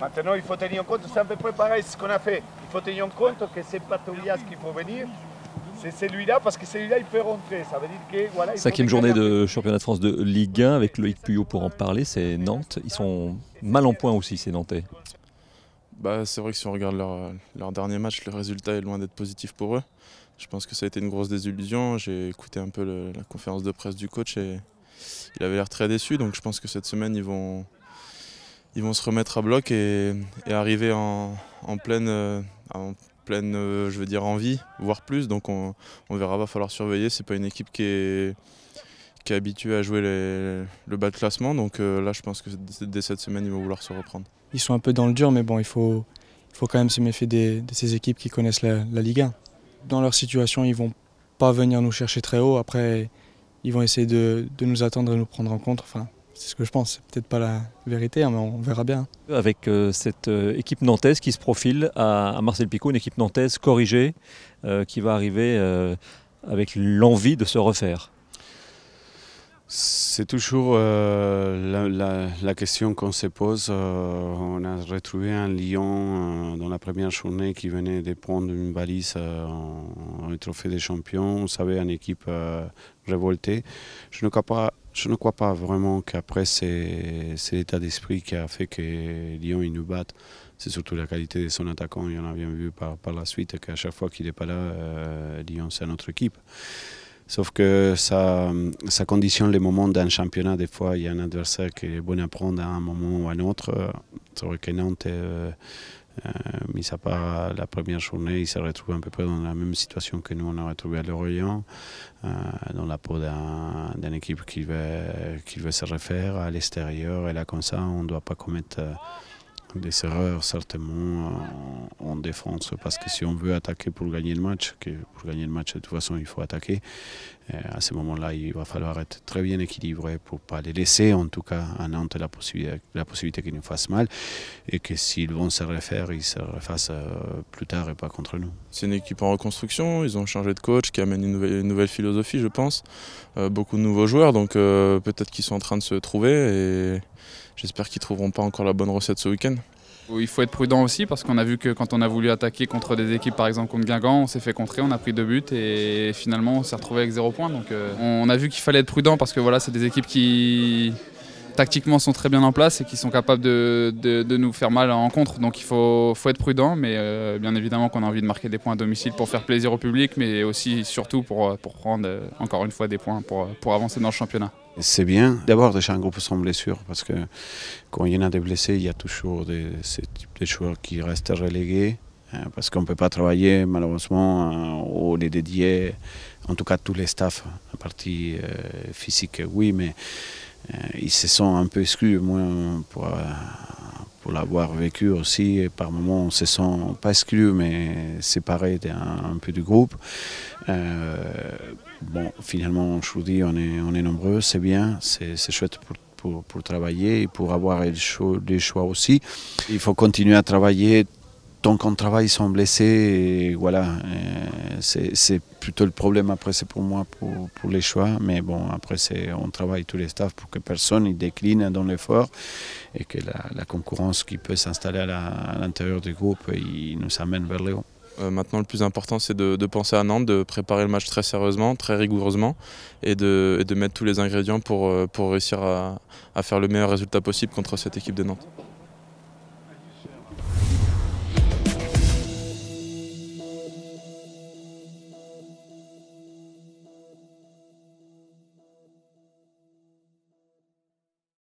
Maintenant, il faut tenir en compte, c'est un peu pareil ce qu'on a fait. Il faut tenir compte que c'est pas qui peut venir, c'est celui-là parce que celui-là il peut rentrer. Ça veut dire que Cinquième journée de championnat de France de Ligue 1 avec Loïc Puyot pour en parler. C'est Nantes. Ils sont mal en point aussi ces Nantais. Bah, c'est vrai que si on regarde leur, dernier match, le résultat est loin d'être positif pour eux. Je pense que ça a été une grosse désillusion. J'ai écouté un peu la conférence de presse du coach et il avait l'air très déçu. Donc je pense que cette semaine ils vont ils vont se remettre à bloc et, arriver en, pleine, en pleine euh, euh, je veux dire, envie, voire plus. Donc on, verra, verra, va falloir surveiller. C'est pas une équipe qui est, habituée à jouer le bas de classement. Donc euh, là, je pense que dès cette semaine, ils vont vouloir se reprendre. Ils sont un peu dans le dur, mais bon, il faut, quand même se méfier de ces équipes qui connaissent la, la, Ligue 1. Dans leur situation, ils vont pas venir nous chercher très haut. Après, ils vont essayer de, nous attendre et nous prendre en compte. Enfin, c'est ce que je pense. C'est peut-être pas la vérité, hein, mais on verra bien. Avec euh, cette euh, équipe nantaise qui se profile à, Marcel Picot, une équipe nantaise corrigée euh, qui va arriver avec l'envie de se refaire. C'est toujours euh, la, question qu'on se pose. Euh, on a retrouvé un lion euh, dans la première journée qui venait de prendre une valise en, trophée des champions. On savait une équipe révoltée. Je ne crois pas, je ne crois pas vraiment qu'après c'est l'état d'esprit qui a fait que Lyon il nous batte. C'est surtout la qualité de son attaquant. Il y en a bien vu par, par la suite qu'à chaque fois qu'il n'est pas là, Lyon c'est notre équipe. Sauf que ça, ça conditionne les moments d'un championnat. Des fois, il y a un adversaire qui est bon à prendre à un moment ou à un autre. Euh, c'est que Nantes, euh, euh, mis à part la première journée, il se retrouve à peu près dans la même situation que nous, on a retrouvé à Lorient, dans la peau d'une équipe qui veut, qui veut se refaire à l'extérieur. Et là, comme ça, on ne doit pas commettre des erreurs certainement en, défense parce que si on veut attaquer pour gagner le match, que pour gagner le match de toute façon il faut attaquer, euh, à ce moment-là il va falloir être très bien équilibré pour ne pas les laisser en tout cas à Nantes la possibilité, la possibilité qu'ils nous fassent mal et que s'ils vont se refaire, ils se refassent euh, plus tard et pas contre nous. C'est une équipe en reconstruction, ils ont changé de coach qui amène une nouvelle, philosophie je pense, euh, beaucoup de nouveaux joueurs donc peut-être qu'ils sont en train de se trouver et J'espère qu'ils trouveront pas encore la bonne recette ce week-end. Il faut être prudent aussi parce qu'on a vu que quand on a voulu attaquer contre des équipes, par exemple contre Guingamp, on s'est fait contrer, on a pris deux buts et finalement on s'est retrouvé avec zéro point. Donc euh, on a vu qu'il fallait être prudent parce que voilà, c'est des équipes qui, tactiquement sont très bien en place et qui sont capables de, de, nous faire mal en contre. Donc il faut, faut être prudent, mais euh, bien évidemment qu'on a envie de marquer des points à domicile pour faire plaisir au public, mais aussi surtout pour, euh, pour prendre euh, encore une fois des points pour, pour avancer dans le championnat. C'est bien d'avoir déjà un groupe sans blessure parce que quand il y en a des blessés, il y a toujours des, ce type de joueurs qui restent relégués hein, parce qu'on ne peut pas travailler malheureusement on les dédié, en tout cas tous les staffs, la partie physique oui, mais euh, ils se sont un peu exclus, moi, pour, euh, pour l'avoir vécu aussi. par moments, on se sent pas exclus, mais séparés un, peu du groupe. Euh, bon, finalement, je vous dis, on est, on est nombreux, c'est bien, c'est chouette pour pour, travailler et pour avoir choix, des choix aussi. Il faut continuer à travailler tant qu'on travaille sans blesser, voilà, euh, c'est plutôt le problème après, c'est pour moi, pour, les choix. Mais bon, après, on travaille tous les staffs pour que personne ne décline dans l'effort et que la, concurrence qui peut s'installer à l'intérieur du groupe, il nous amène vers le haut. Euh, maintenant, le plus important, c'est de, penser à Nantes, de préparer le match très sérieusement, très rigoureusement et de, mettre tous les ingrédients pour, euh, réussir à faire le meilleur résultat possible contre cette équipe de Nantes.